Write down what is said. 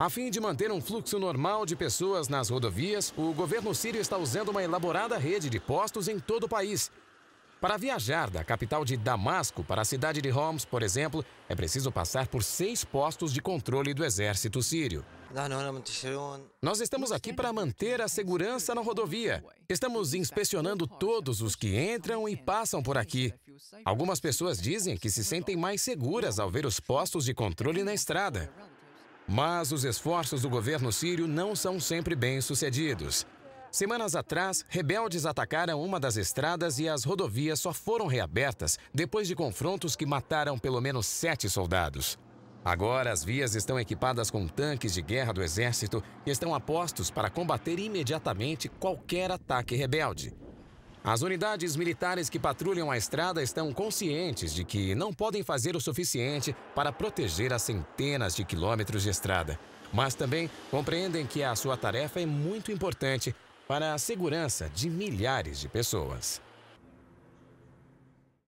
A fim de manter um fluxo normal de pessoas nas rodovias, o governo sírio está usando uma elaborada rede de postos em todo o país. Para viajar da capital de Damasco para a cidade de Homs, por exemplo, é preciso passar por seis postos de controle do exército sírio. Nós estamos aqui para manter a segurança na rodovia. Estamos inspecionando todos os que entram e passam por aqui. Algumas pessoas dizem que se sentem mais seguras ao ver os postos de controle na estrada. Mas os esforços do governo sírio não são sempre bem-sucedidos. Semanas atrás, rebeldes atacaram uma das estradas e as rodovias só foram reabertas depois de confrontos que mataram pelo menos sete soldados. Agora, as vias estão equipadas com tanques de guerra do exército e estão apostos para combater imediatamente qualquer ataque rebelde. As unidades militares que patrulham a estrada estão conscientes de que não podem fazer o suficiente para proteger as centenas de quilômetros de estrada, mas também compreendem que a sua tarefa é muito importante para a segurança de milhares de pessoas.